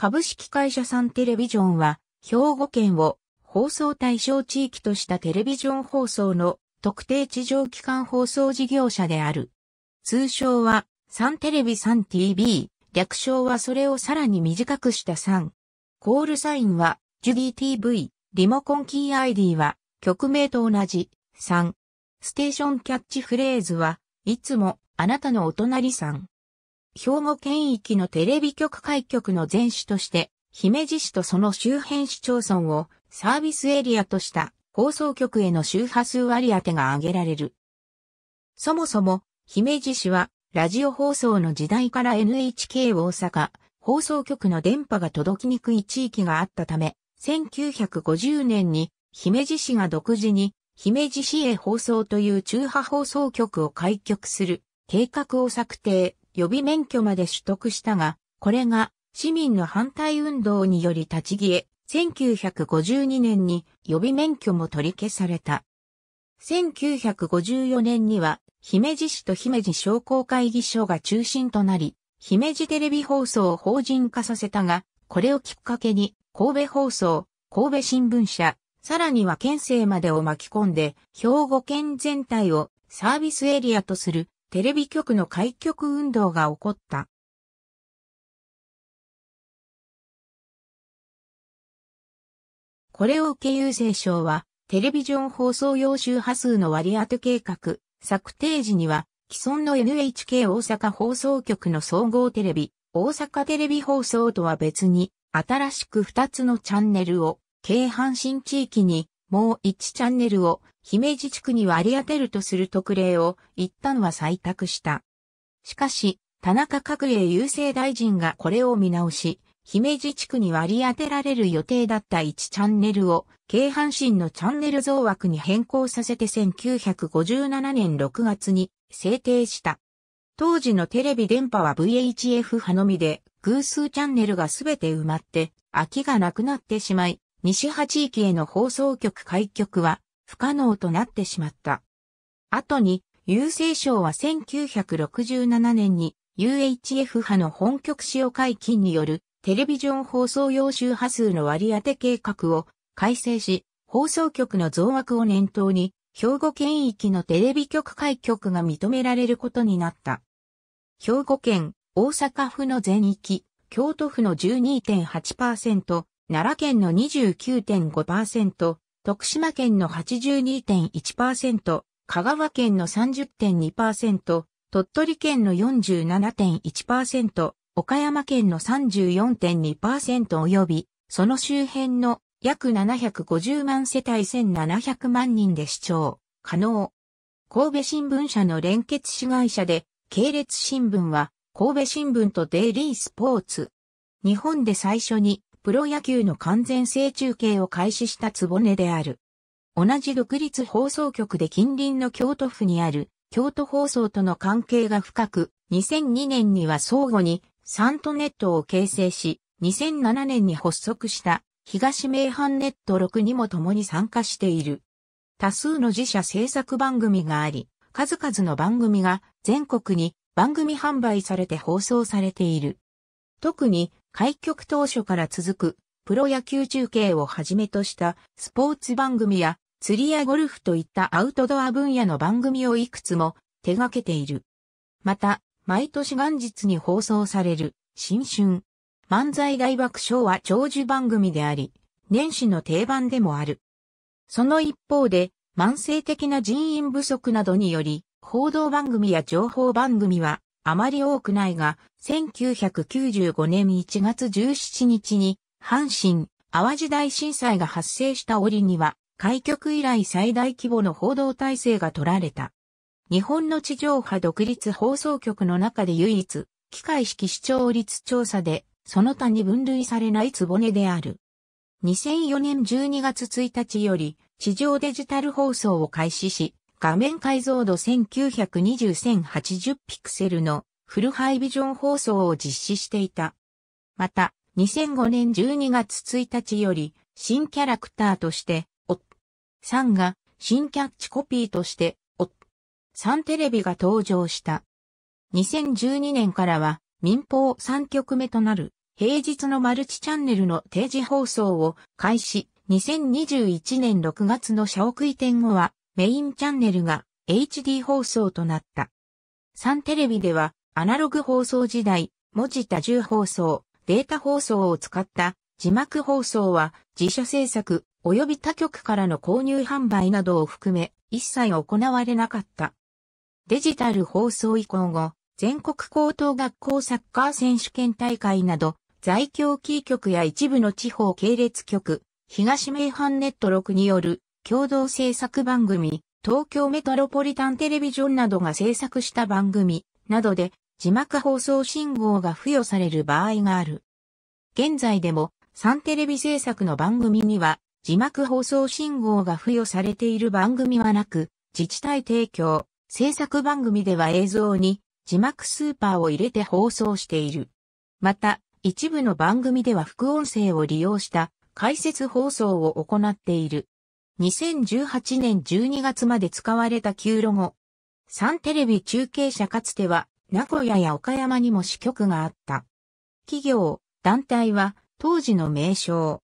株式会社サンテレビジョンは、兵庫県を放送対象地域としたテレビジョン放送の特定地上機関放送事業者である。通称は、サンテレビサン TV、略称はそれをさらに短くしたサン。コールサインは、ジュディ TV、リモコンキー ID は、曲名と同じ、サン。ステーションキャッチフレーズは、いつも、あなたのお隣さん。兵庫県域のテレビ局開局の前主として、姫路市とその周辺市町村をサービスエリアとした放送局への周波数割り当てが挙げられる。そもそも、姫路市は、ラジオ放送の時代から NHK 大阪、放送局の電波が届きにくい地域があったため、1950年に姫路市が独自に姫路市へ放送という中波放送局を開局する計画を策定。予備免許まで取得したが、これが市民の反対運動により立ち消え、1952年に予備免許も取り消された。1954年には、姫路市と姫路商工会議所が中心となり、姫路テレビ放送を法人化させたが、これをきっかけに、神戸放送、神戸新聞社、さらには県政までを巻き込んで、兵庫県全体をサービスエリアとするテレビ局の開局運動が起こった。これを受け郵政省は、テレビジョン放送用周波数の割り当て計画、策定時には、既存の NHK 大阪放送局の総合テレビ、大阪テレビ放送とは別に、新しく2つのチャンネルを、京阪神地域にもう1チャンネルを姫路地区に割り当てるとする特例を一旦は採択した。しかし、田中角栄郵政大臣がこれを見直し、姫路地区に割り当てられる予定だった1チャンネルを、京阪神のチャンネル増枠に変更させて1957年6月に制定した。当時のテレビ電波は VHF 派のみで、偶数チャンネルがすべて埋まって、空きがなくなってしまい、西八地域への放送局開局は不可能となってしまった。後に、郵政省は1967年に UHF 派の本局使用解禁によるテレビジョン放送用周波数の割り当て計画を改正し、放送局の増枠を念頭に、兵庫県域のテレビ局開局が認められることになった。兵庫県、大阪府の全域、京都府の12.8%、奈良県の29.5%、徳島県の82.1%、香川県の30.2%、鳥取県の47.1%、岡山県の34.2%及び、その周辺の約750万世帯1700万人で視聴可能。神戸新聞社の連結子会社で、系列新聞は神戸新聞とデイリースポーツ。日本で最初にプロ野球の完全性中継を開始したつぼねである。同じ独立放送局で近隣の京都府にある京都放送との関係が深く、2002年には相互にサントネットを形成し、2007年に発足した東名阪ネット6にも共に参加している。多数の自社制作番組があり、数々の番組が全国に番組販売されて放送されている。特に開局当初から続くプロ野球中継をはじめとしたスポーツ番組や釣りやゴルフといったアウトドア分野の番組をいくつも手掛けている。また、毎年元日に放送される新春漫才大爆笑は長寿番組であり、年始の定番でもある。その一方で、慢性的な人員不足などにより、報道番組や情報番組はあまり多くないが、1995年1月17日に、阪神、淡路大震災が発生した折には、開局以来最大規模の報道体制が取られた。日本の地上波独立放送局の中で唯一、機械式視聴率調査で、その他に分類されないねである。2004年12月1日より、地上デジタル放送を開始し、画面解像度1920-1080ピクセルのフルハイビジョン放送を実施していた。また、2005年12月1日より新キャラクターとして、おっ、さんが新キャッチコピーとして、おっ、さんテレビが登場した。2012年からは民放3局目となる平日のマルチチャンネルの定時放送を開始、2021年6月の社屋移転後はメインチャンネルが HD 放送となった。3テレビではアナログ放送時代、文字多重放送、データ放送を使った字幕放送は自社制作及び他局からの購入販売などを含め一切行われなかった。デジタル放送以降後、全国高等学校サッカー選手権大会など、在京キー局や一部の地方系列局、東名阪ネット6による共同制作番組、東京メトロポリタンテレビジョンなどが制作した番組などで字幕放送信号が付与される場合がある。現在でも3テレビ制作の番組には字幕放送信号が付与されている番組はなく、自治体提供、制作番組では映像に字幕スーパーを入れて放送している。また、一部の番組では副音声を利用した解説放送を行っている。2018年12月まで使われた旧ロゴ。サンテレビ中継車かつては、名古屋や岡山にも支局があった。企業、団体は、当時の名称。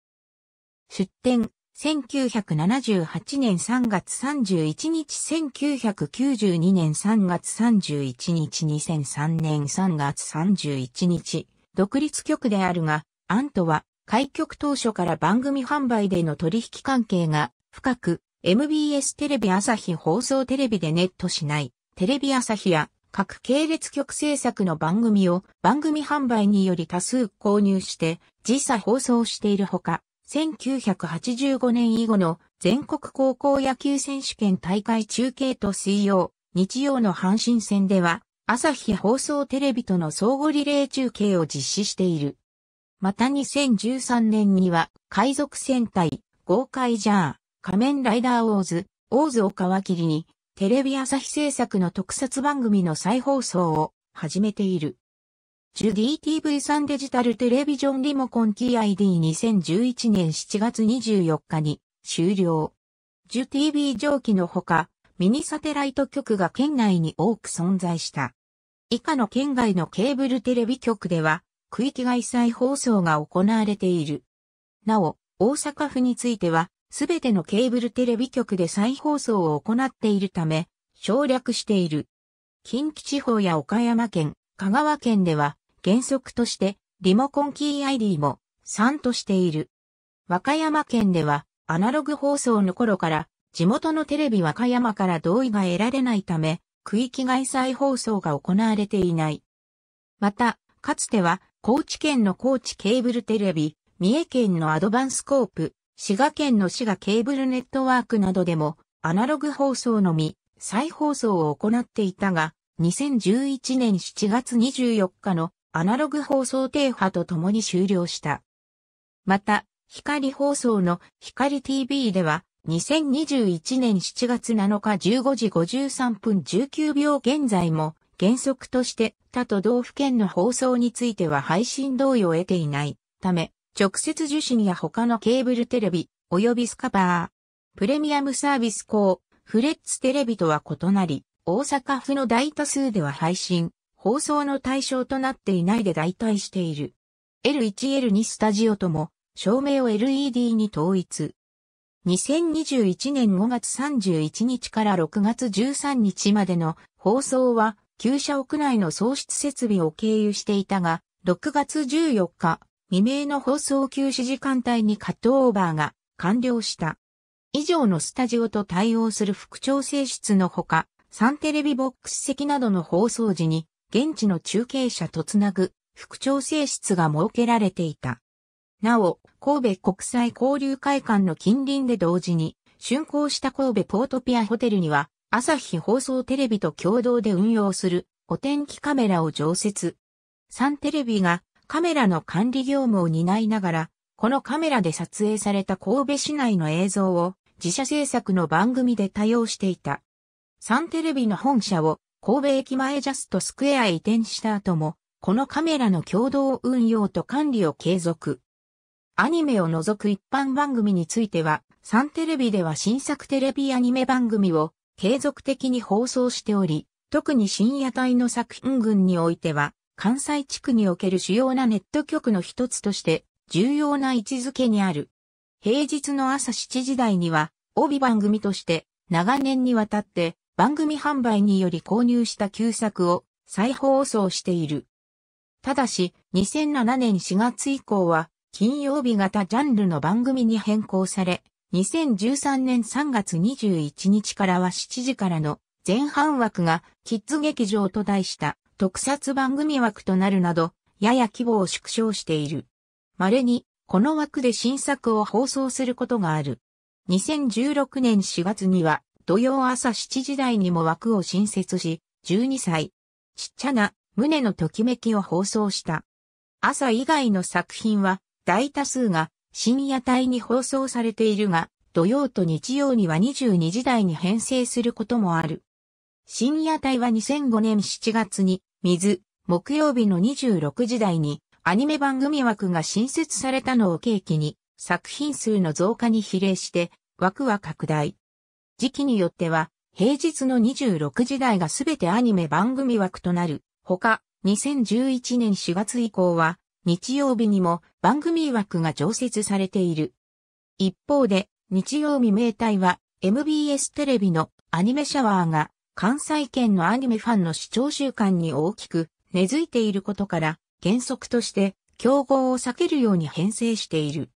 出展、1978年3月31日、1992年3月31日、2003年3月31日、独立局であるが、アントは、開局当初から番組販売での取引関係が深く、MBS テレビ朝日放送テレビでネットしない、テレビ朝日や各系列局制作の番組を番組販売により多数購入して時差放送しているほか、1985年以後の全国高校野球選手権大会中継と水曜、日曜の阪神戦では、朝日放送テレビとの相互リレー中継を実施している。また2013年には、海賊戦隊、豪快ジャー、仮面ライダーオーズ、オーズを皮切りに、テレビ朝日制作の特撮番組の再放送を始めている。ジュディ TV3 デジタルテレビジョンリモコン TID2011 年7月24日に終了。ジュ TV 上記のほか、ミニサテライト局が県内に多く存在した。以下の県外のケーブルテレビ局では、区域外再放送が行われている。なお、大阪府については、すべてのケーブルテレビ局で再放送を行っているため、省略している。近畿地方や岡山県、香川県では、原則として、リモコンキー ID も3としている。和歌山県では、アナログ放送の頃から、地元のテレビ和歌山から同意が得られないため、区域外再放送が行われていない。また、かつては、高知県の高知ケーブルテレビ、三重県のアドバンスコープ、滋賀県の滋賀ケーブルネットワークなどでも、アナログ放送のみ、再放送を行っていたが、2011年7月24日のアナログ放送停波とともに終了した。また、光放送の光 TV では、2021年7月7日15時53分19秒現在も原則として他都道府県の放送については配信同意を得ていないため直接受信や他のケーブルテレビ、及びスカパー。プレミアムサービス校、フレッツテレビとは異なり、大阪府の大多数では配信、放送の対象となっていないで代替している。L1L2 スタジオとも、照明を LED に統一。2021年5月31日から6月13日までの放送は、旧車屋内の喪失設備を経由していたが、6月14日、未明の放送休止時間帯にカットオーバーが完了した。以上のスタジオと対応する副調整室のほか、サンテレビボックス席などの放送時に、現地の中継者とつなぐ副調整室が設けられていた。なお、神戸国際交流会館の近隣で同時に、竣工した神戸ポートピアホテルには、朝日放送テレビと共同で運用するお天気カメラを常設。サンテレビがカメラの管理業務を担いながら、このカメラで撮影された神戸市内の映像を自社制作の番組で多用していた。サンテレビの本社を神戸駅前ジャストスクエアへ移転した後も、このカメラの共同運用と管理を継続。アニメを除く一般番組については、サンテレビでは新作テレビアニメ番組を継続的に放送しており、特に深夜帯の作品群においては、関西地区における主要なネット局の一つとして重要な位置づけにある。平日の朝7時台には帯番組として長年にわたって番組販売により購入した旧作を再放送している。ただし、2007年4月以降は金曜日型ジャンルの番組に変更され、2013年3月21日からは7時からの前半枠がキッズ劇場と題した特撮番組枠となるなど、やや規模を縮小している。稀に、この枠で新作を放送することがある。2016年4月には、土曜朝7時台にも枠を新設し、12歳、ちっちゃな、胸のときめきを放送した。朝以外の作品は、大多数が深夜帯に放送されているが、土曜と日曜には22時台に編成することもある。深夜帯は2005年7月に水、木曜日の26時台にアニメ番組枠が新設されたのを契機に作品数の増加に比例して枠は拡大。時期によっては平日の26時台がすべてアニメ番組枠となる。ほか、2011年4月以降は日曜日にも番組枠が常設されている。一方で日曜日明帯は MBS テレビのアニメシャワーが関西圏のアニメファンの視聴習慣に大きく根付いていることから、原則として競合を避けるように編成している。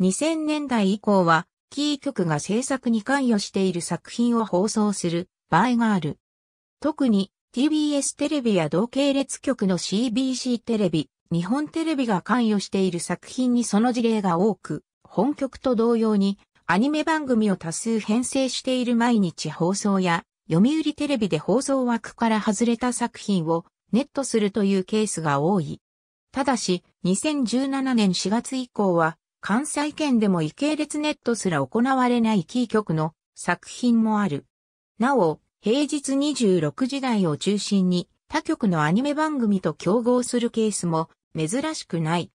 2000年代以降は、キー局が制作に関与している作品を放送する場合がある。特に TBS テレビや同系列局の CBC テレビ、日本テレビが関与している作品にその事例が多く、本局と同様にアニメ番組を多数編成している毎日放送や読売テレビで放送枠から外れた作品をネットするというケースが多い。ただし、2017年4月以降は、関西圏でも異系列ネットすら行われないキー局の作品もある。なお、平日26時台を中心に他局のアニメ番組と競合するケースも珍しくない。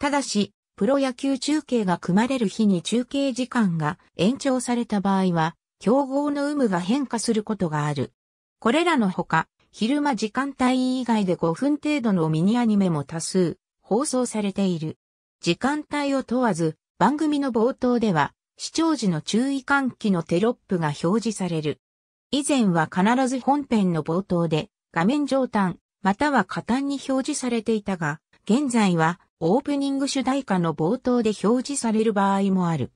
ただし、プロ野球中継が組まれる日に中継時間が延長された場合は、競合の有無が変化することがある。これらのほか、昼間時間帯以外で5分程度のミニアニメも多数放送されている。時間帯を問わず、番組の冒頭では、視聴時の注意喚起のテロップが表示される。以前は必ず本編の冒頭で、画面上端、または下端に表示されていたが、現在はオープニング主題歌の冒頭で表示される場合もある。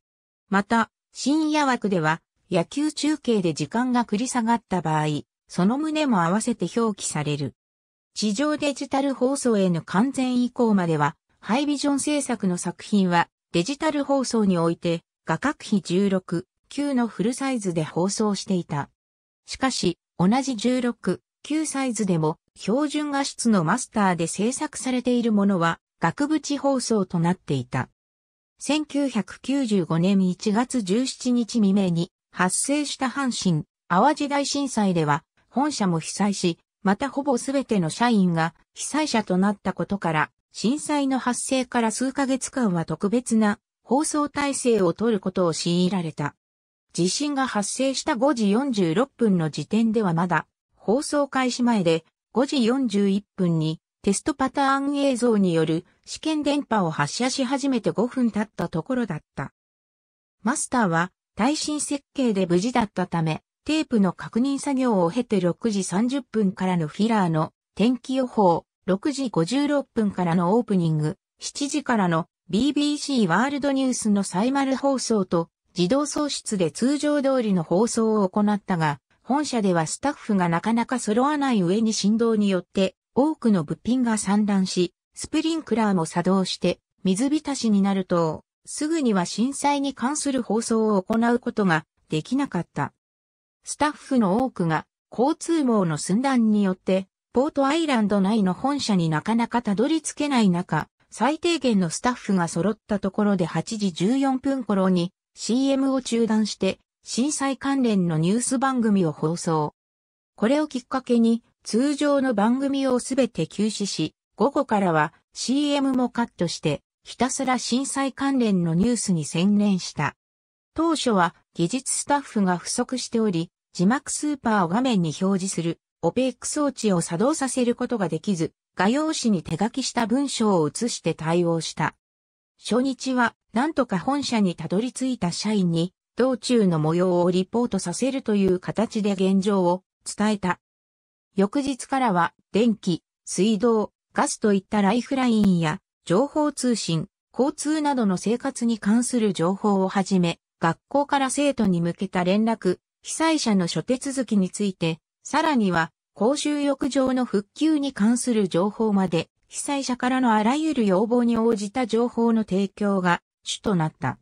また、深夜枠では野球中継で時間が繰り下がった場合、その旨も合わせて表記される。地上デジタル放送への完全移行までは、ハイビジョン制作の作品はデジタル放送において画角比16、9のフルサイズで放送していた。しかし、同じ16、9サイズでも標準画質のマスターで制作されているものは額縁放送となっていた。1995年1月17日未明に発生した阪神、淡路大震災では、本社も被災し、またほぼすべての社員が被災者となったことから、震災の発生から数ヶ月間は特別な放送体制を取ることを強いられた。地震が発生した5時46分の時点ではまだ、放送開始前で5時41分にテストパターン映像による試験電波を発射し始めて5分経ったところだった。マスターは耐震設計で無事だったため、テープの確認作業を経て6時30分からのフィラーの天気予報、6時56分からのオープニング、7時からの BBC ワールドニュースのサイマル放送と自動喪失で通常通りの放送を行ったが、本社ではスタッフがなかなか揃わない上に振動によって多くの物品が散乱し、スプリンクラーも作動して水浸しになると、すぐには震災に関する放送を行うことができなかった。スタッフの多くが交通網の寸断によって、ポートアイランド内の本社になかなかたどり着けない中、最低限のスタッフが揃ったところで8時14分頃に CM を中断して震災関連のニュース番組を放送。これをきっかけに通常の番組をすべて休止し、午後からは CM もカットしてひたすら震災関連のニュースに専念した。当初は技術スタッフが不足しており、字幕スーパーを画面に表示するオペック装置を作動させることができず、画用紙に手書きした文章を写して対応した。初日は、なんとか本社にたどり着いた社員に、道中の模様をリポートさせるという形で現状を伝えた。翌日からは、電気、水道、ガスといったライフラインや情報通信、交通などの生活に関する情報をはじめ、学校から生徒に向けた連絡、被災者の諸手続きについて、さらには、公衆浴場の復旧に関する情報まで、被災者からのあらゆる要望に応じた情報の提供が主となった。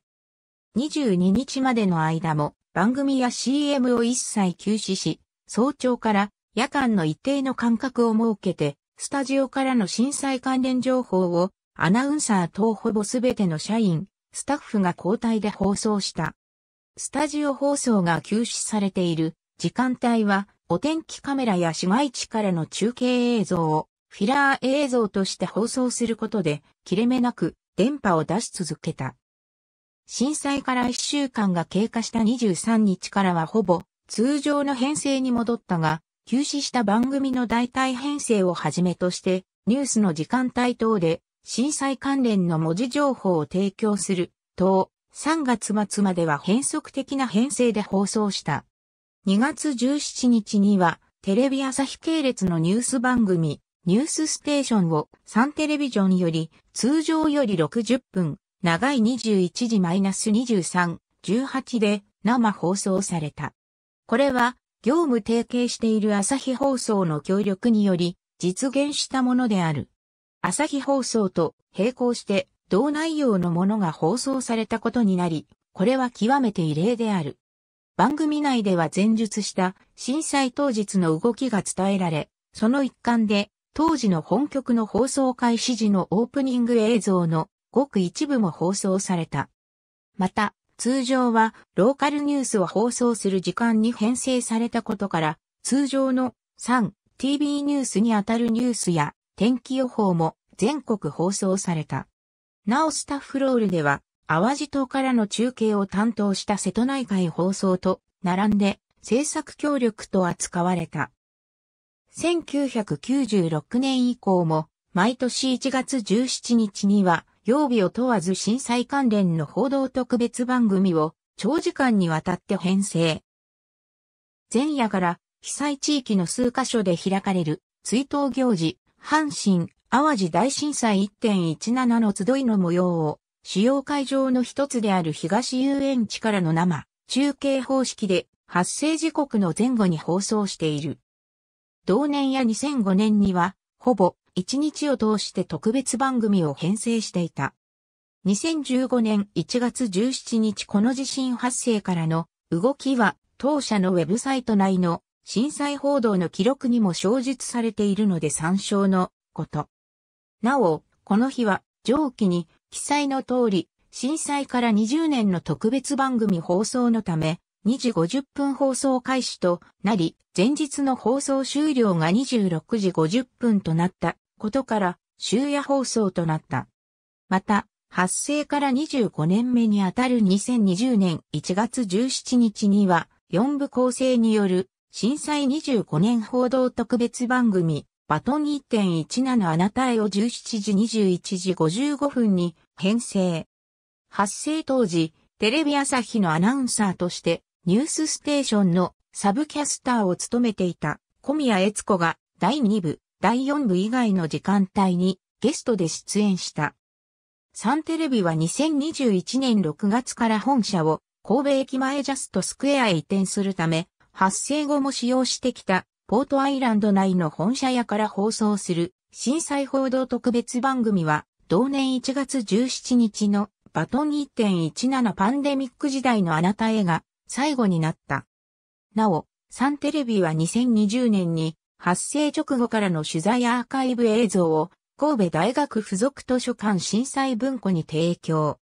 22日までの間も番組や CM を一切休止し、早朝から夜間の一定の間隔を設けて、スタジオからの震災関連情報をアナウンサー等ほぼすべての社員、スタッフが交代で放送した。スタジオ放送が休止されている時間帯は、お天気カメラや市街地からの中継映像をフィラー映像として放送することで、切れ目なく電波を出し続けた。震災から1週間が経過した23日からはほぼ通常の編成に戻ったが、休止した番組の代替編成をはじめとして、ニュースの時間帯等で震災関連の文字情報を提供する、等、3月末までは変則的な編成で放送した。2月17日には、テレビ朝日系列のニュース番組、ニュースステーションを3テレビジョンより、通常より60分、長い21時 -23、18で生放送された。これは、業務提携している朝日放送の協力により、実現したものである。朝日放送と並行して同内容のものが放送されたことになり、これは極めて異例である。番組内では前述した震災当日の動きが伝えられ、その一環で当時の本局の放送開始時のオープニング映像のごく一部も放送された。また、通常はローカルニュースを放送する時間に編成されたことから、通常の 3TV ニュースにあたるニュースや天気予報も全国放送された。なおスタッフロールでは、淡路島からの中継を担当した瀬戸内海放送と並んで制作協力と扱われた。1996年以降も毎年1月17日には曜日を問わず震災関連の報道特別番組を長時間にわたって編成。前夜から被災地域の数カ所で開かれる追悼行事、阪神、淡路大震災1.17の集いの模様を、主要会場の一つである東遊園地からの生、中継方式で発生時刻の前後に放送している。同年や2005年には、ほぼ1日を通して特別番組を編成していた。2015年1月17日この地震発生からの動きは当社のウェブサイト内の震災報道の記録にも詳述されているので参照のこと。なお、この日は上記に記載の通り、震災から20年の特別番組放送のため、2時50分放送開始となり、前日の放送終了が26時50分となったことから、終夜放送となった。また、発生から25年目にあたる2020年1月17日には、4部構成による震災25年報道特別番組、バトン1 1 7あなたへを17時21時55分に編成。発生当時、テレビ朝日のアナウンサーとして、ニュースステーションのサブキャスターを務めていた小宮悦子が第2部、第4部以外の時間帯にゲストで出演した。サンテレビは2021年6月から本社を神戸駅前ジャストスクエアへ移転するため、発生後も使用してきたポートアイランド内の本社屋から放送する震災報道特別番組は同年1月17日のバトン1.17パンデミック時代のあなたへが最後になった。なお、サンテレビは2020年に発生直後からの取材アーカイブ映像を神戸大学附属図書館震災文庫に提供。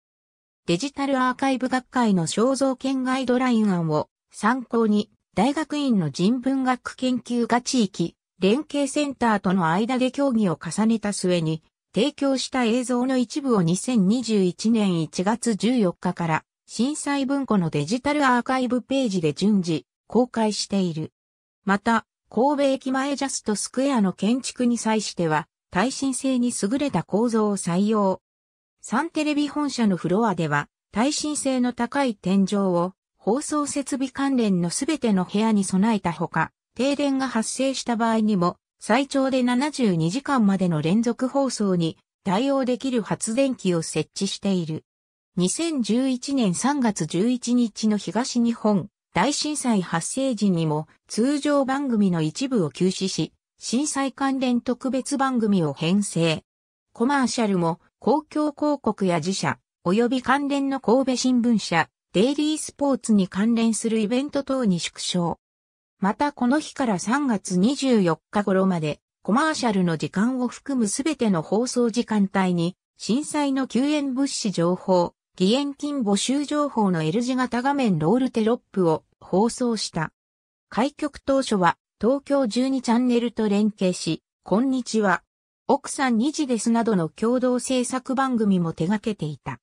デジタルアーカイブ学会の肖像権ガイドライン案を参考に大学院の人文学研究が地域、連携センターとの間で協議を重ねた末に、提供した映像の一部を2021年1月14日から、震災文庫のデジタルアーカイブページで順次、公開している。また、神戸駅前ジャストスクエアの建築に際しては、耐震性に優れた構造を採用。サンテレビ本社のフロアでは、耐震性の高い天井を放送設備関連のすべての部屋に備えたほか、停電が発生した場合にも、最長で72時間までの連続放送に対応できる発電機を設置している。2011年3月11日の東日本大震災発生時にも通常番組の一部を休止し、震災関連特別番組を編成。コマーシャルも公共広告や自社、及び関連の神戸新聞社、デイリースポーツに関連するイベント等に縮小。またこの日から3月24日頃までコマーシャルの時間を含むすべての放送時間帯に震災の救援物資情報、義援金募集情報の L 字型画面ロールテロップを放送した。開局当初は東京12チャンネルと連携し、こんにちは、奥さん二時ですなどの共同制作番組も手掛けていた。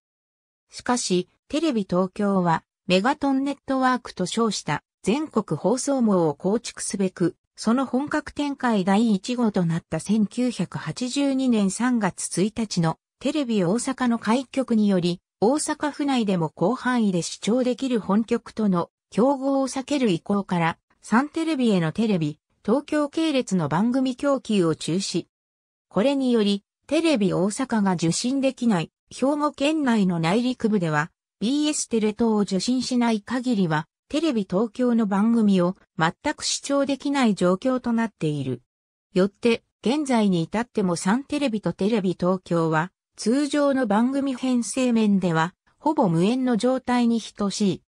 しかし、テレビ東京はメガトンネットワークと称した全国放送網を構築すべく、その本格展開第1号となった1982年3月1日のテレビ大阪の開局により、大阪府内でも広範囲で視聴できる本局との競合を避ける意向から、サンテレビへのテレビ、東京系列の番組供給を中止。これにより、テレビ大阪が受信できない兵庫県内の内陸部では、BS テレ東を受信しない限りは、テレビ東京の番組を全く視聴できない状況となっている。よって、現在に至ってもサンテレビとテレビ東京は、通常の番組編成面では、ほぼ無縁の状態に等しい。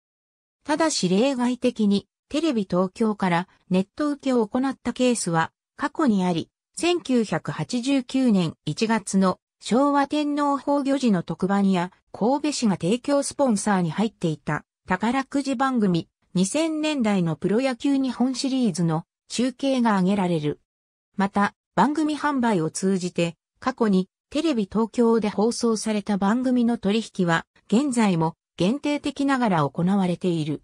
ただし例外的に、テレビ東京からネット受けを行ったケースは過去にあり、1989年1月の昭和天皇崩御時の特番や神戸市が提供スポンサーに入っていた宝くじ番組2000年代のプロ野球日本シリーズの中継が挙げられる。また番組販売を通じて過去にテレビ東京で放送された番組の取引は現在も限定的ながら行われている。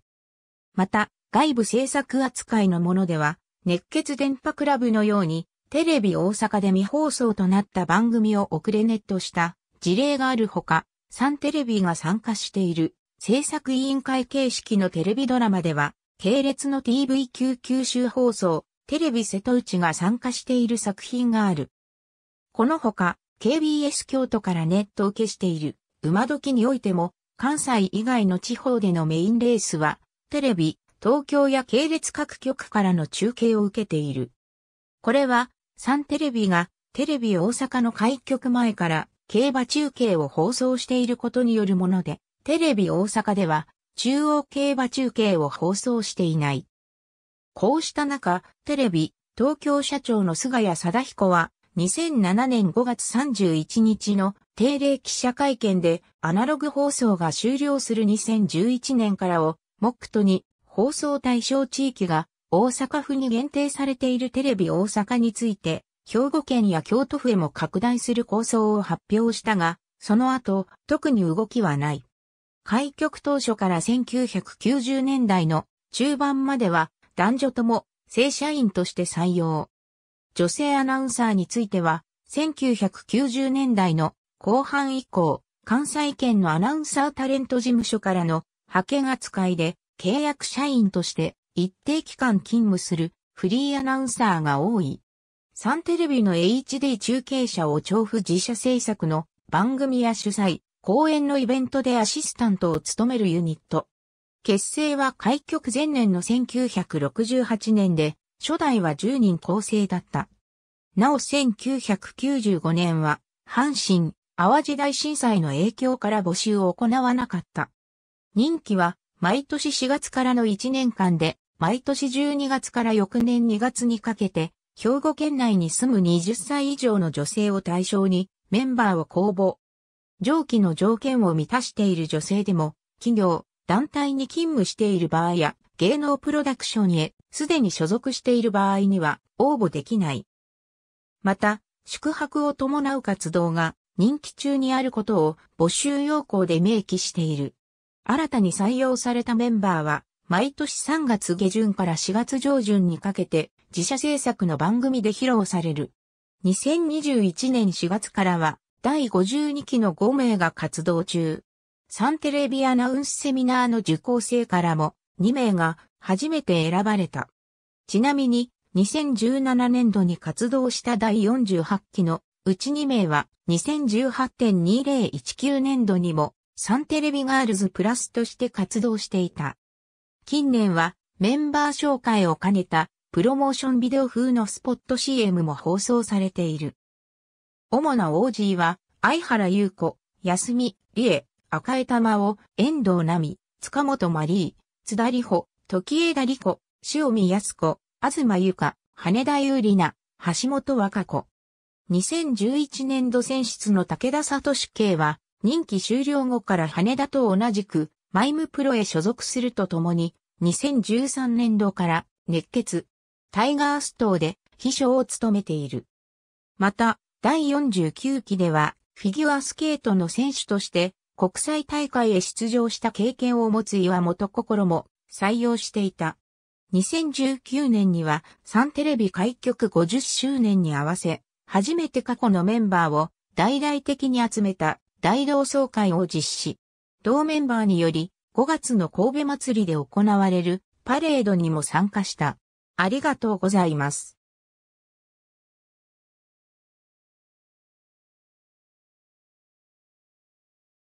また外部制作扱いのものでは熱血電波クラブのようにテレビ大阪で未放送となった番組を遅れネットした事例があるほか、3テレビが参加している制作委員会形式のテレビドラマでは、系列の TV 級九州放送、テレビ瀬戸内が参加している作品がある。このほか、KBS 京都からネット受けしている馬時においても、関西以外の地方でのメインレースは、テレビ、東京や系列各局からの中継を受けている。これは、サンテレビがテレビ大阪の開局前から競馬中継を放送していることによるもので、テレビ大阪では中央競馬中継を放送していない。こうした中、テレビ東京社長の菅谷貞彦は2007年5月31日の定例記者会見でアナログ放送が終了する2011年からを目途に放送対象地域が大阪府に限定されているテレビ大阪について、兵庫県や京都府へも拡大する構想を発表したが、その後、特に動きはない。開局当初から1990年代の中盤までは、男女とも正社員として採用。女性アナウンサーについては、1990年代の後半以降、関西圏のアナウンサータレント事務所からの派遣扱いで契約社員として一定期間勤務するフリーアナウンサーが多い。サンテレビの HD 中継者を調布自社制作の番組や主催、公演のイベントでアシスタントを務めるユニット。結成は開局前年の1968年で、初代は10人構成だった。なお1995年は、阪神、淡路大震災の影響から募集を行わなかった。任期は、毎年4月からの1年間で、毎年12月から翌年2月にかけて、兵庫県内に住む20歳以上の女性を対象にメンバーを公募。上記の条件を満たしている女性でも、企業、団体に勤務している場合や、芸能プロダクションへすでに所属している場合には応募できない。また、宿泊を伴う活動が任期中にあることを募集要項で明記している。新たに採用されたメンバーは、毎年3月下旬から4月上旬にかけて自社制作の番組で披露される。2021年4月からは第52期の5名が活動中。サンテレビアナウンスセミナーの受講生からも2名が初めて選ばれた。ちなみに2017年度に活動した第48期のうち2名は2018.2019年度にもサンテレビガールズプラスとして活動していた。近年はメンバー紹介を兼ねたプロモーションビデオ風のスポット CM も放送されている。主な OG は、相原優子、安見、理恵、赤江玉を、遠藤奈美、塚本マリー、津田里穂、時枝里子、塩見康子、東ゆか、羽田優里奈、橋本和子。2011年度選出の武田聡系は、任期終了後から羽田と同じく、マイムプロへ所属するとともに、2013年度から熱血、タイガース等で秘書を務めている。また、第49期では、フィギュアスケートの選手として、国際大会へ出場した経験を持つ岩本心も採用していた。2019年には、サンテレビ開局50周年に合わせ、初めて過去のメンバーを大々的に集めた大同窓会を実施。同メンバーにより、5月の神戸祭りで行われるパレードにも参加した。ありがとうございます。